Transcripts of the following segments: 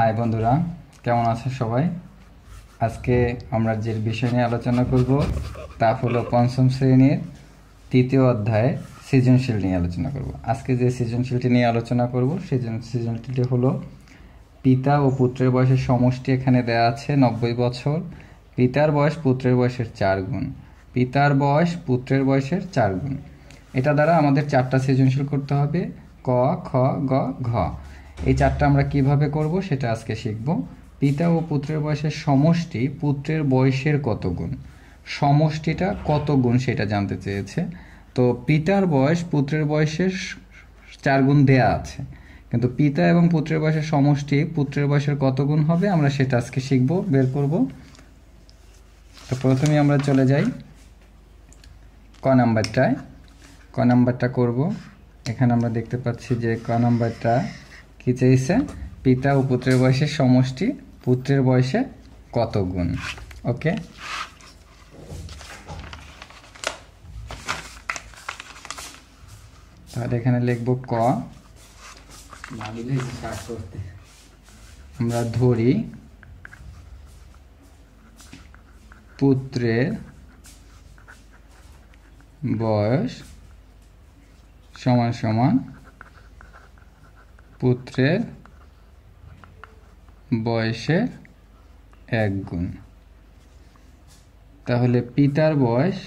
high বন্ধুরা কেমন আছেন সবাই আজকে আমরা যে বিষয় নিয়ে আলোচনা করব তা হলো পঞ্চম শ্রেণীর তৃতীয় অধ্যায়ে সৃজনশীল নিয়ে আলোচনা করব আজকে যে সৃজনশীলটি নিয়ে আলোচনা করব সৃজন সৃজনশীলটি হলো পিতা ও পুত্রের বয়সের সমষ্টি এখানে দেয়া আছে নব্বই বছর পিতার বয়স পুত্রের বয়সের চার গুণ পিতার বয়স পুত্রের বয়সের চার গুণ এটা দ্বারা আমাদের চারটা সৃজনশীল করতে হবে ক খ গ ঘ এই চারটা আমরা কিভাবে করব সেটা আজকে শিখব পিতা ও পুত্রের বয়সের সমষ্টি পুত্রের বয়সের কত গুণ সমষ্টিটা কত গুণ সেটা জানতে চেয়েছে তো পিতার বয়স পুত্রের বয়সের চার গুণ দেয়া আছে কিন্তু পিতা এবং পুত্রের বয়সের সমষ্টি পুত্রের বয়সের কত গুণ হবে আমরা সেটা আজকে শিখব বের করব তো প্রথমে আমরা চলে যাই ক নাম্বারটায় ক নাম্বারটা করব এখানে আমরা দেখতে পাচ্ছি যে ক নাম্বারটা কি চাইছে পিতা ও পুত্রের বয়সের সমষ্টি পুত্রের বয়সে কত গুণ ওকে তাহলে এখানে লিখবো ক আমরা ধরি পুত্রের বয়স সমান সমান পুত্রের বয়সের এক গুণ তাহলে পিতার বয়স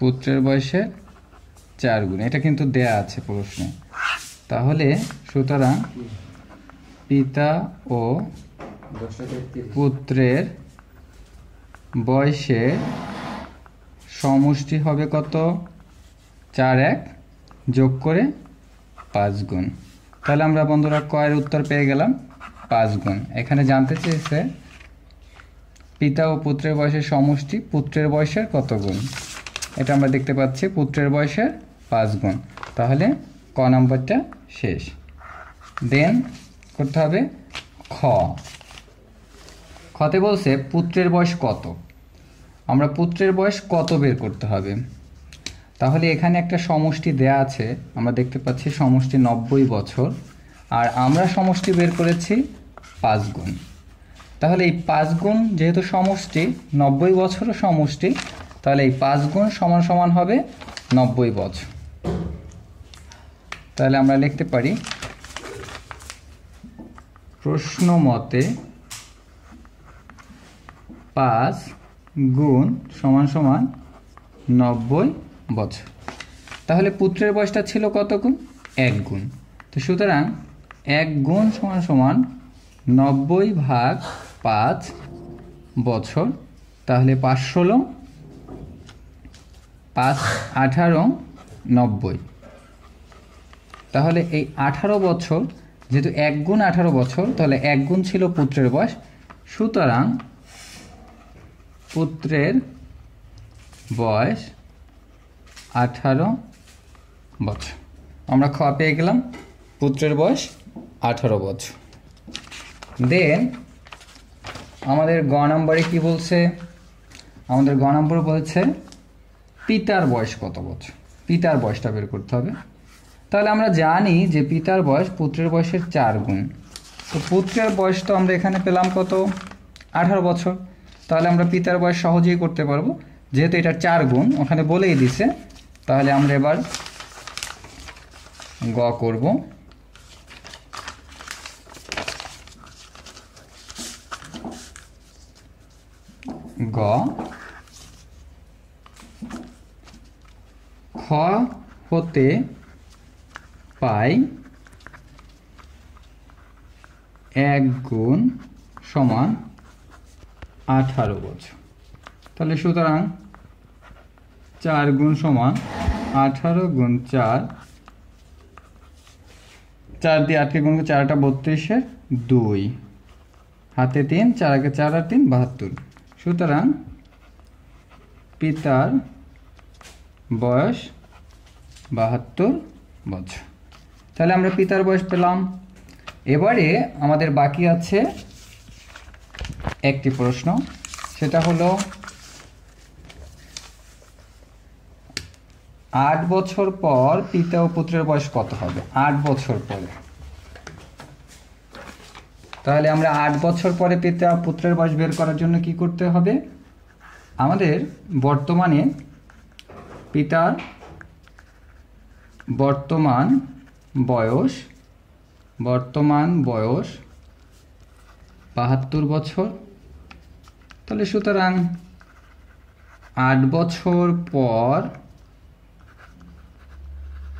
পুত্রের বয়সের চার গুণ এটা কিন্তু দেয়া আছে প্রশ্নে তাহলে সুতরাং পিতা ও পুত্রের বয়সে সমষ্টি হবে কত চার এক যোগ করে পাঁচ গুণ তাহলে আমরা বন্ধুরা কয়ের উত্তর পেয়ে গেলাম পাঁচ গুণ এখানে জানতে চেয়েছে পিতা ও পুত্রের বয়সের সমষ্টি পুত্রের বয়সের কত গুণ এটা আমরা দেখতে পাচ্ছি পুত্রের বয়সের পাঁচ গুণ তাহলে ক নম্বরটা শেষ দেন করতে হবে খ খতে বলছে পুত্রের বয়স কত আমরা পুত্রের বয়স কত বের করতে হবে তাহলে এখানে একটা সমষ্টি দেয়া আছে আমরা দেখতে পাচ্ছি সমষ্টি নব্বই বছর আর আমরা সমষ্টি বের করেছি পাঁচ গুণ তাহলে এই পাঁচ গুণ যেহেতু সমষ্টি নব্বই বছর সমষ্টি তাহলে এই পাঁচ গুণ সমান সমান হবে নব্বই বছর তাহলে আমরা লিখতে পারি প্রশ্ন মতে পাঁচ গুণ সমান সমান নব্বই বছর তাহলে পুত্রের বয়সটা ছিল কত গুণ এক গুণ তো সুতরাং এক গুণ সমান সমান নব্বই ভাগ পাঁচ বছর তাহলে পাঁচ ষোলো পাঁচ আঠারো নব্বই তাহলে এই আঠারো বছর যেহেতু এক গুণ আঠারো বছর তাহলে এক গুণ ছিল পুত্রের বয়স সুতরাং পুত্রের বয়স আঠারো বছর আমরা খ পেয়ে গেলাম পুত্রের বয়স আঠারো বছর দেন আমাদের গ নম্বরে কি বলছে আমাদের গ নম্বর বলছে পিতার বয়স কত বছর পিতার বয়সটা বের করতে হবে তাহলে আমরা জানি যে পিতার বয়স পুত্রের বয়সের চার গুণ তো পুত্রের বয়স তো আমরা এখানে পেলাম কত আঠারো বছর তাহলে আমরা পিতার বয়স সহজেই করতে পারবো যেহেতু এটার চার গুণ ওখানে বলেই দিছে তাহলে আমরা এবার গ করব গ খ হতে পাই এক গুণ সমান আঠারো বছর তাহলে সুতরাং চার গুণ সমান আঠারো গুণ চার চার দিয়ে আটকে গুণ চারটা বত্রিশের দুই হাতে তিন চার আগে চার আর তিন বাহাত্তর সুতরাং পিতার বয়স বাহাত্তর বছর তাহলে আমরা পিতার বয়স পেলাম এবারে আমাদের বাকি আছে একটি প্রশ্ন সেটা হলো আট বছর পর পিতা ও পুত্রের বয়স কত হবে আট বছর পরে তাহলে আমরা আট বছর পরে পিতা ও পুত্রের বয়স বের করার জন্য কি করতে হবে আমাদের বর্তমানে পিতার বর্তমান বয়স বর্তমান বয়স বাহাত্তর বছর তাহলে সুতরাং আট বছর পর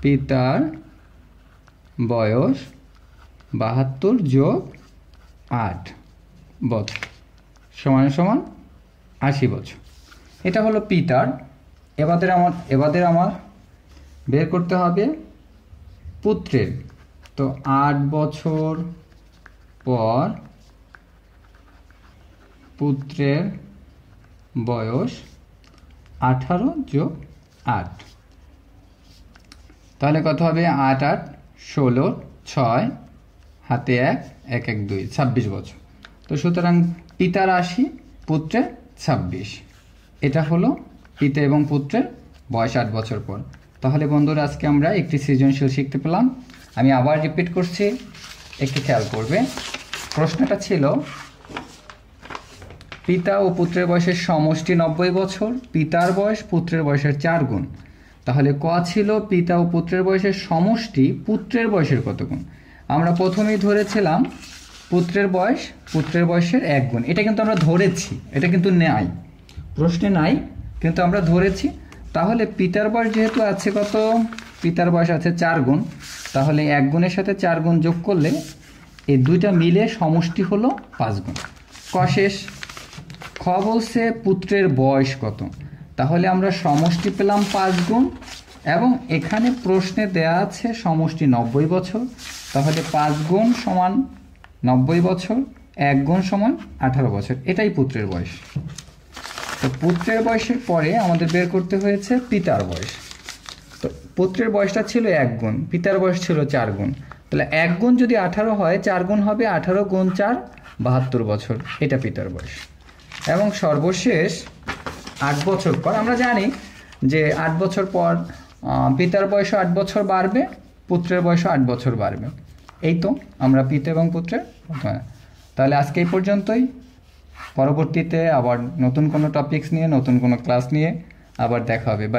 পিতার বয়স বাহাত্তর যোগ আট বছর সমান সমান আশি বছর এটা হলো পিতার এবাদের আমার এবাদের আমার বের করতে হবে পুত্রের তো আট বছর পর পুত্রের বয়স আঠারো যোগ আট তাহলে কত হবে আট আট ষোলো ছয় হাতে এক এক এক দুই ছাব্বিশ বছর তো সুতরাং পিতার আশি পুত্রের ছাব্বিশ এটা হলো পিতা এবং পুত্রের বয়স আট বছর পর তাহলে বন্ধুরা আজকে আমরা একটি সৃজনশীল শিখতে পেলাম আমি আবার রিপিট করছি একটি খেয়াল করবে প্রশ্নটা ছিল পিতা ও পুত্রের বয়সের সমষ্টি নব্বই বছর পিতার বয়স পুত্রের বয়সের চার গুণ তাহলে ক ছিল পিতা ও পুত্রের বয়সের সমষ্টি পুত্রের বয়সের কত গুণ আমরা প্রথমেই ধরেছিলাম পুত্রের বয়স পুত্রের বয়সের এক গুণ এটা কিন্তু আমরা ধরেছি এটা কিন্তু নাই প্রশ্নে নাই কিন্তু আমরা ধরেছি তাহলে পিতার বয়স যেহেতু আছে কত পিতার বয়স আছে চার গুণ তাহলে এক গুণের সাথে চার গুণ যোগ করলে এই দুইটা মিলে সমষ্টি হলো পাঁচ গুণ ক শেষ খ বলছে পুত্রের বয়স কত তাহলে আমরা সমষ্টি পেলাম পাঁচ গুণ এবং এখানে প্রশ্নে দেয়া আছে সমষ্টি নব্বই বছর তাহলে পাঁচ গুণ সমান নব্বই বছর এক গুণ সমান আঠারো বছর এটাই পুত্রের বয়স তো পুত্রের বয়সের পরে আমাদের বের করতে হয়েছে পিতার বয়স তো পুত্রের বয়সটা ছিল এক গুণ পিতার বয়স ছিল চার গুণ তাহলে এক গুণ যদি আঠারো হয় চার গুণ হবে আঠারো গুণ চার বাহাত্তর বছর এটা পিতার বয়স এবং সর্বশেষ আট বছর পর আমরা জানি যে আট বছর পর পিতার বয়স আট বছর বাড়বে পুত্রের বয়স আট বছর বাড়বে এই তো আমরা পিতা এবং পুত্রের তাহলে আজকে এই পর্যন্তই পরবর্তীতে আবার নতুন কোনো টপিকস নিয়ে নতুন কোনো ক্লাস নিয়ে আবার দেখা হবে